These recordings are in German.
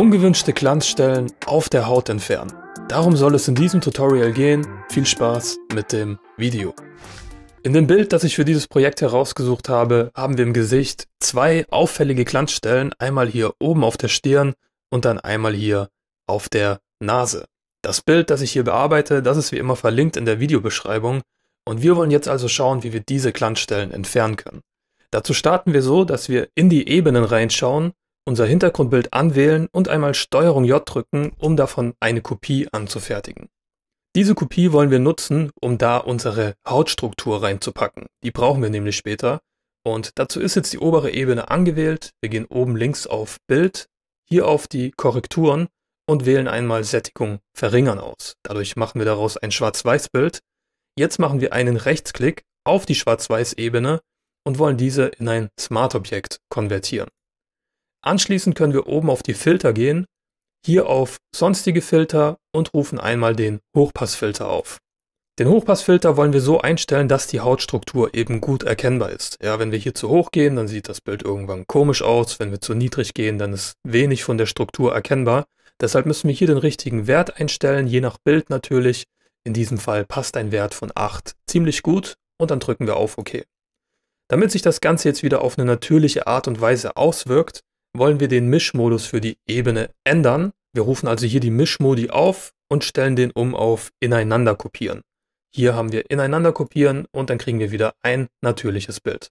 Ungewünschte Glanzstellen auf der Haut entfernen. Darum soll es in diesem Tutorial gehen. Viel Spaß mit dem Video. In dem Bild, das ich für dieses Projekt herausgesucht habe, haben wir im Gesicht zwei auffällige Glanzstellen, einmal hier oben auf der Stirn und dann einmal hier auf der Nase. Das Bild, das ich hier bearbeite, das ist wie immer verlinkt in der Videobeschreibung und wir wollen jetzt also schauen, wie wir diese Glanzstellen entfernen können. Dazu starten wir so, dass wir in die Ebenen reinschauen unser Hintergrundbild anwählen und einmal Strg-J drücken, um davon eine Kopie anzufertigen. Diese Kopie wollen wir nutzen, um da unsere Hautstruktur reinzupacken. Die brauchen wir nämlich später. Und dazu ist jetzt die obere Ebene angewählt. Wir gehen oben links auf Bild, hier auf die Korrekturen und wählen einmal Sättigung verringern aus. Dadurch machen wir daraus ein Schwarz-Weiß-Bild. Jetzt machen wir einen Rechtsklick auf die Schwarz-Weiß-Ebene und wollen diese in ein Smart-Objekt konvertieren. Anschließend können wir oben auf die Filter gehen, hier auf sonstige Filter und rufen einmal den Hochpassfilter auf. Den Hochpassfilter wollen wir so einstellen, dass die Hautstruktur eben gut erkennbar ist. Ja, wenn wir hier zu hoch gehen, dann sieht das Bild irgendwann komisch aus. Wenn wir zu niedrig gehen, dann ist wenig von der Struktur erkennbar. Deshalb müssen wir hier den richtigen Wert einstellen, je nach Bild natürlich. In diesem Fall passt ein Wert von 8 ziemlich gut und dann drücken wir auf OK. Damit sich das Ganze jetzt wieder auf eine natürliche Art und Weise auswirkt, wollen wir den Mischmodus für die Ebene ändern. Wir rufen also hier die Mischmodi auf und stellen den um auf ineinander kopieren. Hier haben wir ineinander kopieren und dann kriegen wir wieder ein natürliches Bild.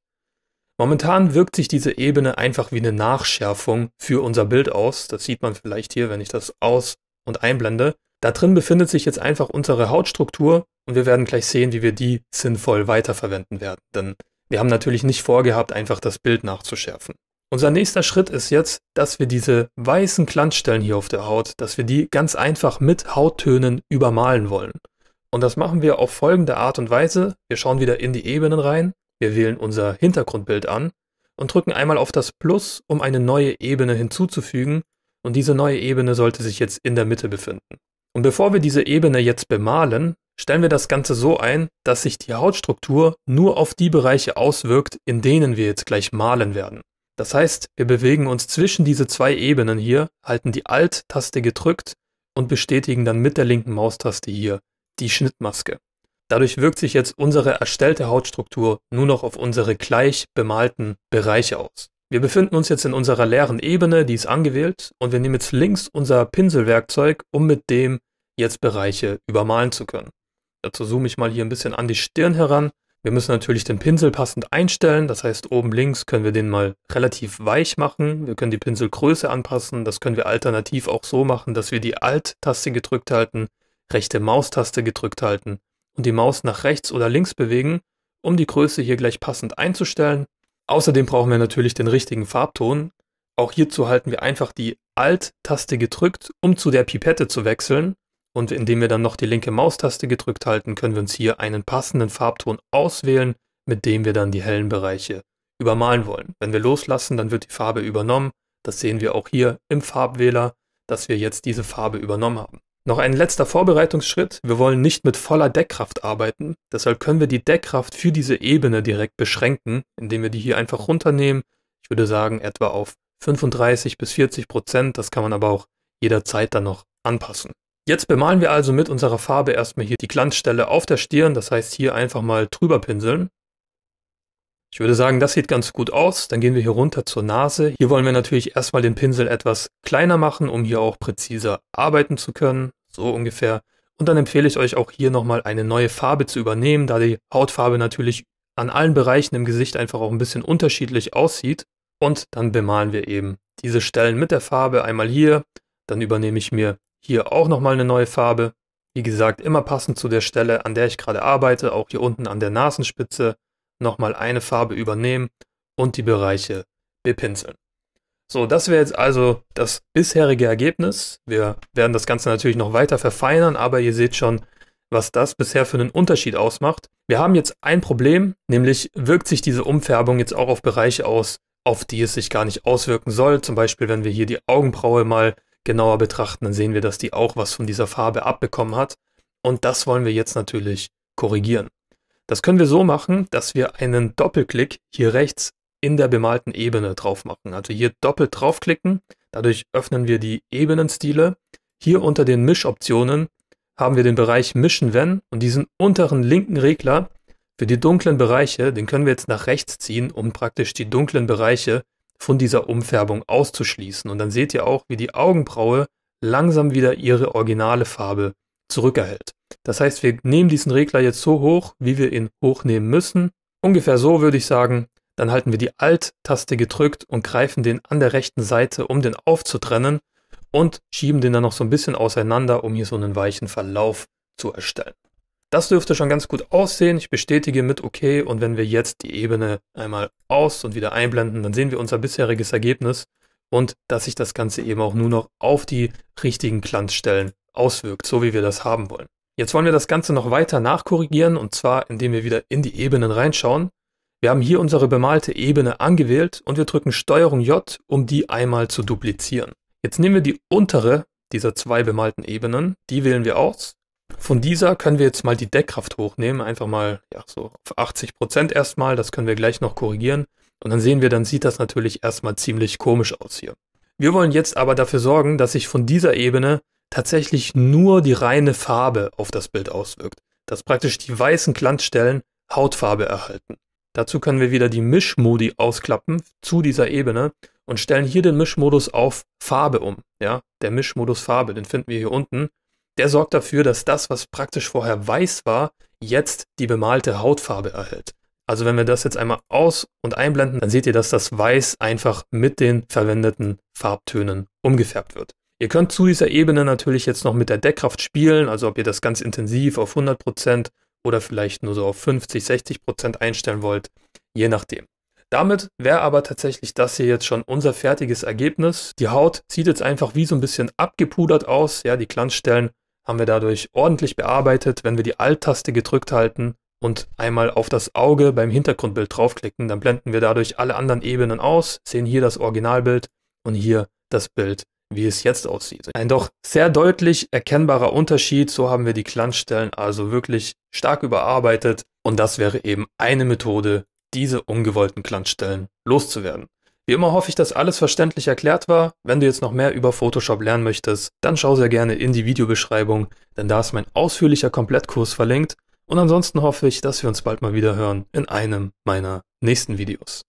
Momentan wirkt sich diese Ebene einfach wie eine Nachschärfung für unser Bild aus. Das sieht man vielleicht hier, wenn ich das aus- und einblende. Da drin befindet sich jetzt einfach unsere Hautstruktur und wir werden gleich sehen, wie wir die sinnvoll weiterverwenden werden. Denn wir haben natürlich nicht vorgehabt, einfach das Bild nachzuschärfen. Unser nächster Schritt ist jetzt, dass wir diese weißen Glanzstellen hier auf der Haut, dass wir die ganz einfach mit Hauttönen übermalen wollen. Und das machen wir auf folgende Art und Weise. Wir schauen wieder in die Ebenen rein, wir wählen unser Hintergrundbild an und drücken einmal auf das Plus, um eine neue Ebene hinzuzufügen. Und diese neue Ebene sollte sich jetzt in der Mitte befinden. Und bevor wir diese Ebene jetzt bemalen, stellen wir das Ganze so ein, dass sich die Hautstruktur nur auf die Bereiche auswirkt, in denen wir jetzt gleich malen werden. Das heißt, wir bewegen uns zwischen diese zwei Ebenen hier, halten die Alt-Taste gedrückt und bestätigen dann mit der linken Maustaste hier die Schnittmaske. Dadurch wirkt sich jetzt unsere erstellte Hautstruktur nur noch auf unsere gleich bemalten Bereiche aus. Wir befinden uns jetzt in unserer leeren Ebene, die ist angewählt, und wir nehmen jetzt links unser Pinselwerkzeug, um mit dem jetzt Bereiche übermalen zu können. Dazu zoome ich mal hier ein bisschen an die Stirn heran wir müssen natürlich den Pinsel passend einstellen. Das heißt, oben links können wir den mal relativ weich machen. Wir können die Pinselgröße anpassen. Das können wir alternativ auch so machen, dass wir die Alt-Taste gedrückt halten, rechte Maustaste gedrückt halten und die Maus nach rechts oder links bewegen, um die Größe hier gleich passend einzustellen. Außerdem brauchen wir natürlich den richtigen Farbton. Auch hierzu halten wir einfach die Alt-Taste gedrückt, um zu der Pipette zu wechseln. Und indem wir dann noch die linke Maustaste gedrückt halten, können wir uns hier einen passenden Farbton auswählen, mit dem wir dann die hellen Bereiche übermalen wollen. Wenn wir loslassen, dann wird die Farbe übernommen. Das sehen wir auch hier im Farbwähler, dass wir jetzt diese Farbe übernommen haben. Noch ein letzter Vorbereitungsschritt. Wir wollen nicht mit voller Deckkraft arbeiten. Deshalb können wir die Deckkraft für diese Ebene direkt beschränken, indem wir die hier einfach runternehmen. Ich würde sagen etwa auf 35 bis 40 Prozent. Das kann man aber auch jederzeit dann noch anpassen. Jetzt bemalen wir also mit unserer Farbe erstmal hier die Glanzstelle auf der Stirn, das heißt hier einfach mal drüber pinseln. Ich würde sagen, das sieht ganz gut aus. Dann gehen wir hier runter zur Nase. Hier wollen wir natürlich erstmal den Pinsel etwas kleiner machen, um hier auch präziser arbeiten zu können. So ungefähr. Und dann empfehle ich euch auch hier nochmal eine neue Farbe zu übernehmen, da die Hautfarbe natürlich an allen Bereichen im Gesicht einfach auch ein bisschen unterschiedlich aussieht. Und dann bemalen wir eben diese Stellen mit der Farbe einmal hier. Dann übernehme ich mir hier auch nochmal eine neue Farbe. Wie gesagt, immer passend zu der Stelle, an der ich gerade arbeite, auch hier unten an der Nasenspitze, nochmal eine Farbe übernehmen und die Bereiche bepinseln. So, das wäre jetzt also das bisherige Ergebnis. Wir werden das Ganze natürlich noch weiter verfeinern, aber ihr seht schon, was das bisher für einen Unterschied ausmacht. Wir haben jetzt ein Problem, nämlich wirkt sich diese Umfärbung jetzt auch auf Bereiche aus, auf die es sich gar nicht auswirken soll. Zum Beispiel, wenn wir hier die Augenbraue mal genauer betrachten, dann sehen wir, dass die auch was von dieser Farbe abbekommen hat. Und das wollen wir jetzt natürlich korrigieren. Das können wir so machen, dass wir einen Doppelklick hier rechts in der bemalten Ebene drauf machen. Also hier doppelt draufklicken, dadurch öffnen wir die Ebenenstile. Hier unter den Mischoptionen haben wir den Bereich Mischen Wenn und diesen unteren linken Regler für die dunklen Bereiche, den können wir jetzt nach rechts ziehen, um praktisch die dunklen Bereiche von dieser Umfärbung auszuschließen. Und dann seht ihr auch, wie die Augenbraue langsam wieder ihre originale Farbe zurückerhält. Das heißt, wir nehmen diesen Regler jetzt so hoch, wie wir ihn hochnehmen müssen. Ungefähr so würde ich sagen. Dann halten wir die Alt-Taste gedrückt und greifen den an der rechten Seite, um den aufzutrennen und schieben den dann noch so ein bisschen auseinander, um hier so einen weichen Verlauf zu erstellen. Das dürfte schon ganz gut aussehen. Ich bestätige mit OK und wenn wir jetzt die Ebene einmal aus und wieder einblenden, dann sehen wir unser bisheriges Ergebnis und dass sich das Ganze eben auch nur noch auf die richtigen Glanzstellen auswirkt, so wie wir das haben wollen. Jetzt wollen wir das Ganze noch weiter nachkorrigieren und zwar indem wir wieder in die Ebenen reinschauen. Wir haben hier unsere bemalte Ebene angewählt und wir drücken Steuerung J, um die einmal zu duplizieren. Jetzt nehmen wir die untere dieser zwei bemalten Ebenen, die wählen wir aus von dieser können wir jetzt mal die Deckkraft hochnehmen, einfach mal ja, so auf 80 Prozent erstmal, das können wir gleich noch korrigieren. Und dann sehen wir, dann sieht das natürlich erstmal ziemlich komisch aus hier. Wir wollen jetzt aber dafür sorgen, dass sich von dieser Ebene tatsächlich nur die reine Farbe auf das Bild auswirkt, dass praktisch die weißen Glanzstellen Hautfarbe erhalten. Dazu können wir wieder die Mischmodi ausklappen zu dieser Ebene und stellen hier den Mischmodus auf Farbe um. Ja, der Mischmodus Farbe, den finden wir hier unten der sorgt dafür, dass das, was praktisch vorher weiß war, jetzt die bemalte Hautfarbe erhält. Also wenn wir das jetzt einmal aus- und einblenden, dann seht ihr, dass das Weiß einfach mit den verwendeten Farbtönen umgefärbt wird. Ihr könnt zu dieser Ebene natürlich jetzt noch mit der Deckkraft spielen, also ob ihr das ganz intensiv auf 100% oder vielleicht nur so auf 50, 60% einstellen wollt, je nachdem. Damit wäre aber tatsächlich das hier jetzt schon unser fertiges Ergebnis. Die Haut sieht jetzt einfach wie so ein bisschen abgepudert aus. Ja, die Glanzstellen haben wir dadurch ordentlich bearbeitet. Wenn wir die Alt-Taste gedrückt halten und einmal auf das Auge beim Hintergrundbild draufklicken, dann blenden wir dadurch alle anderen Ebenen aus, sehen hier das Originalbild und hier das Bild wie es jetzt aussieht. Ein doch sehr deutlich erkennbarer Unterschied, so haben wir die Glanzstellen also wirklich stark überarbeitet und das wäre eben eine Methode, diese ungewollten Glanzstellen loszuwerden. Wie immer hoffe ich, dass alles verständlich erklärt war. Wenn du jetzt noch mehr über Photoshop lernen möchtest, dann schau sehr gerne in die Videobeschreibung, denn da ist mein ausführlicher Komplettkurs verlinkt. Und ansonsten hoffe ich, dass wir uns bald mal wieder hören in einem meiner nächsten Videos.